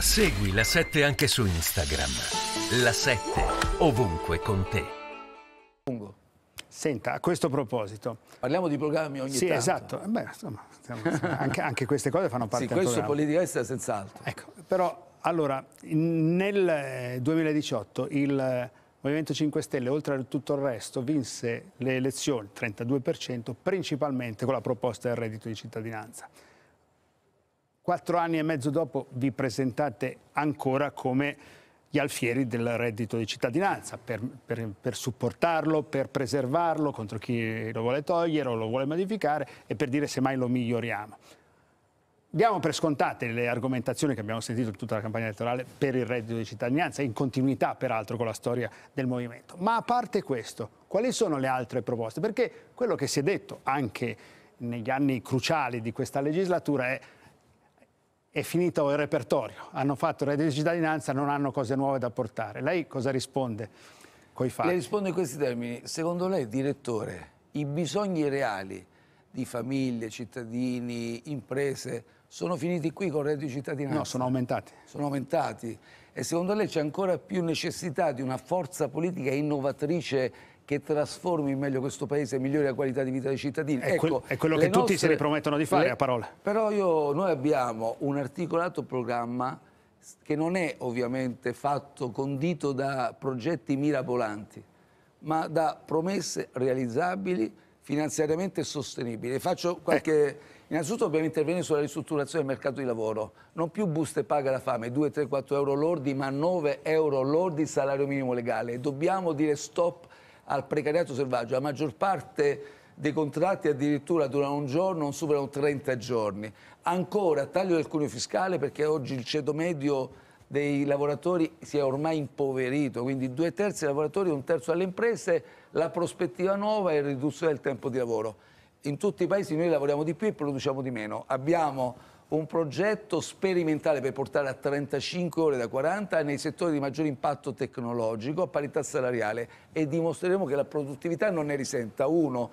Segui la 7 anche su Instagram. La 7 ovunque con te. Lungo. Senta, a questo proposito. Parliamo di programmi ogni sì, tanto. Sì, esatto. Beh, insomma, stiamo, anche, anche, queste cose fanno parte sì, del questo politica estera senz'altro. Ecco, però, allora, nel 2018 eh, il eh, Movimento 5 Stelle, oltre a tutto il resto, vinse le elezioni, 32%, principalmente con la proposta del reddito di cittadinanza quattro anni e mezzo dopo vi presentate ancora come gli alfieri del reddito di cittadinanza per, per, per, supportarlo, per preservarlo contro chi lo vuole togliere o lo vuole modificare e per dire se mai lo miglioriamo. Diamo per scontate le argomentazioni che abbiamo sentito in tutta la campagna elettorale per il reddito di cittadinanza, in continuità peraltro con la storia del movimento. Ma a parte questo, quali sono le altre proposte? Perché quello che si è detto anche negli anni cruciali di questa legislatura è è finito il repertorio, hanno fatto la reddito di cittadinanza, non hanno cose nuove da portare. Lei cosa risponde con i fatti? Le rispondo in questi termini. Secondo lei, direttore, i bisogni reali di famiglie, cittadini, imprese sono finiti qui con il reddito di cittadinanza? No, sono aumentati. Sono aumentati. E secondo lei c'è ancora più necessità di una forza politica innovatrice che trasformi meglio questo paese e migliori la qualità di vita dei cittadini. È, ecco, è quello che nostre... tutti se ne promettono di fare le... a parole. Però io, noi abbiamo un articolato programma che non è ovviamente fatto condito da progetti mirabolanti, ma da promesse realizzabili, finanziariamente sostenibili. Faccio qualche... Eh. Innanzitutto dobbiamo intervenire sulla ristrutturazione del mercato di lavoro. Non più buste paga la fame, 2, 3, 4 euro lordi, ma 9 euro lordi salario minimo legale. Dobbiamo dire stop al precariato selvaggio. La maggior parte dei contratti addirittura durano un giorno, non superano 30 giorni. Ancora taglio del cuneo fiscale perché oggi il ceto medio dei lavoratori si è ormai impoverito, quindi due terzi ai lavoratori e un terzo alle imprese, la prospettiva nuova è riduzione del tempo di lavoro. In tutti i paesi noi lavoriamo di più e produciamo di meno. Abbiamo un progetto sperimentale per portare a 35 ore da 40 nei settori di maggior impatto tecnologico a parità salariale e dimostreremo che la produttività non ne risenta. Uno,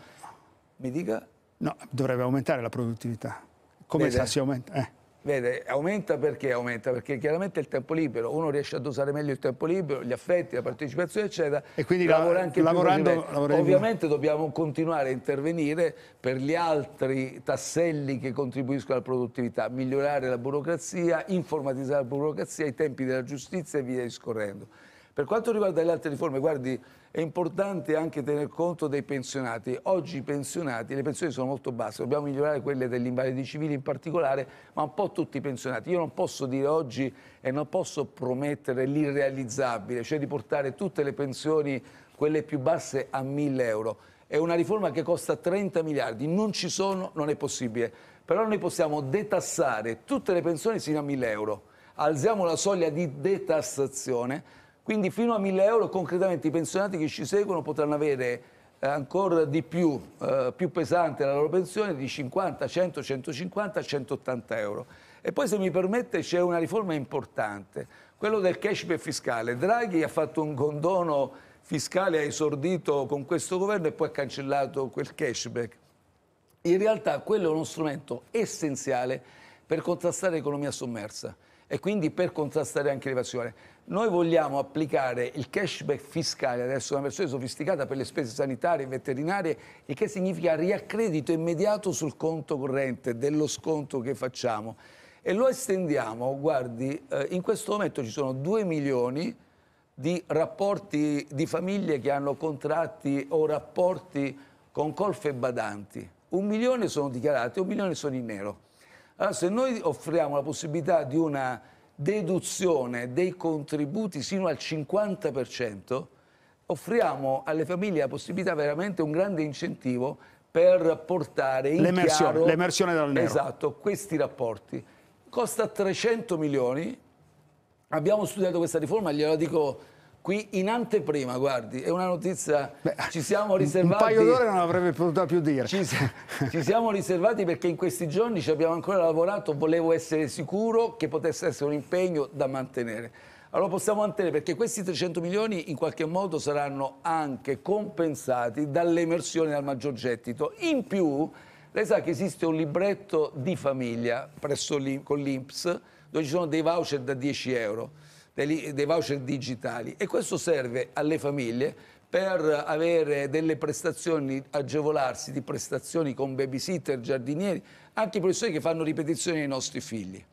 mi dica... No, dovrebbe aumentare la produttività. Come Vede? sa si aumenta? Eh. Vede, aumenta perché aumenta? Perché chiaramente il tempo libero, uno riesce ad usare meglio il tempo libero, gli affetti, la partecipazione, eccetera. E quindi lavora anche lavorando, più lavorando. Ovviamente dobbiamo continuare a intervenire per gli altri tasselli che contribuiscono alla produttività, migliorare la burocrazia, informatizzare la burocrazia, i tempi della giustizia e via discorrendo. Per quanto riguarda le altre riforme, guardi, è importante anche tener conto dei pensionati. Oggi i pensionati, le pensioni sono molto basse, dobbiamo migliorare quelle degli invalidi civili in particolare, ma un po' tutti i pensionati. Io non posso dire oggi e non posso promettere l'irrealizzabile, cioè di portare tutte le pensioni, quelle più basse, a 1000 euro. È una riforma che costa 30 miliardi, non ci sono, non è possibile. Però noi possiamo detassare tutte le pensioni fino a 1000 euro. Alziamo la soglia di detassazione quindi fino a 1000 euro concretamente i pensionati che ci seguono potranno avere eh, ancora di più, eh, più pesante la loro pensione di 50, 100, 150, 180 euro. E poi se mi permette c'è una riforma importante, quello del cashback fiscale. Draghi ha fatto un condono fiscale, ha esordito con questo governo e poi ha cancellato quel cashback. In realtà quello è uno strumento essenziale per contrastare l'economia sommersa e quindi per contrastare anche l'evasione. Noi vogliamo applicare il cashback fiscale adesso una versione sofisticata per le spese sanitarie e veterinarie, il che significa riaccredito immediato sul conto corrente dello sconto che facciamo. E lo estendiamo, guardi, eh, in questo momento ci sono 2 milioni di rapporti di famiglie che hanno contratti o rapporti con colfe badanti. Un milione sono dichiarati, un milione sono in nero. Allora, ah, se noi offriamo la possibilità di una deduzione dei contributi sino al 50%, offriamo alle famiglie la possibilità veramente un grande incentivo per portare in l'emersione, l'emersione dal nero. Esatto, questi rapporti. Costa 300 milioni. Abbiamo studiato questa riforma, glielo dico qui in anteprima, guardi, è una notizia, Beh, ci siamo riservati... Un paio d'ore non avrebbe potuto più dire. Ci, ci, siamo riservati perché in questi giorni ci abbiamo ancora lavorato, volevo essere sicuro che potesse essere un impegno da mantenere. Allora possiamo mantenere perché questi 300 milioni in qualche modo saranno anche compensati dall'emersione al maggior gettito. In più, lei sa che esiste un libretto di famiglia presso con l'Inps dove ci sono dei voucher da 10 euro dei, dei voucher digitali e questo serve alle famiglie per avere delle prestazioni, agevolarsi di prestazioni con babysitter, giardinieri, anche professori che fanno ripetizioni ai nostri figli.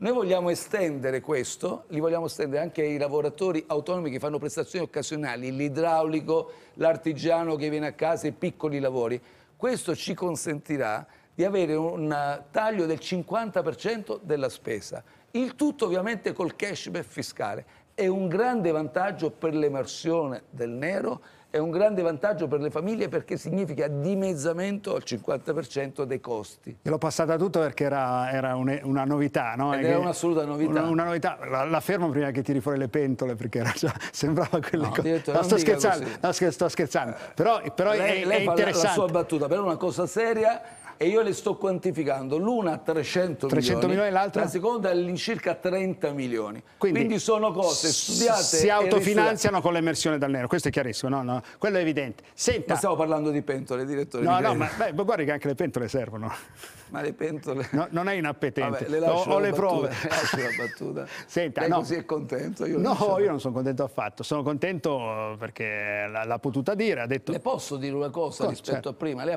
Noi vogliamo estendere questo, li vogliamo estendere anche ai lavoratori autonomi che fanno prestazioni occasionali, l'idraulico, l'artigiano che viene a casa, e piccoli lavori. Questo ci consentirà di avere un eh, taglio del 50% della spesa. Il tutto ovviamente col cashback fiscale. È un grande vantaggio per l'emersione del nero, è un grande vantaggio per le famiglie perché significa dimezzamento al 50% dei costi. E l'ho passata tutto perché era, era un, una novità, no? Ed è un'assoluta novità. Una, una novità, la, la, fermo prima che tiri fuori le pentole perché già, sembrava quelle no, cose. No, sto scherzando, no, sto scherzando, però, però lei, è, lei è interessante. la sua battuta, però è una cosa seria e io le sto quantificando l'una a 300, 300 milioni, milioni la seconda all'incirca 30 milioni. Quindi, Quindi sono cose studiate. Si autofinanziano con l'emersione dal nero, questo è chiarissimo, no, no, quello è evidente. Senta, ma stiamo parlando di pentole, direttore. No, no, ma beh, guardi che anche le pentole servono. Ma le pentole... No, non è inappetente, Vabbè, le ho, ho le prove. Le lascio la battuta. Senta, no. così è contento? Io no, non io non sono contento affatto, sono contento perché l'ha potuta dire. Ha detto... Le posso dire una cosa, cosa rispetto certo. a prima? ha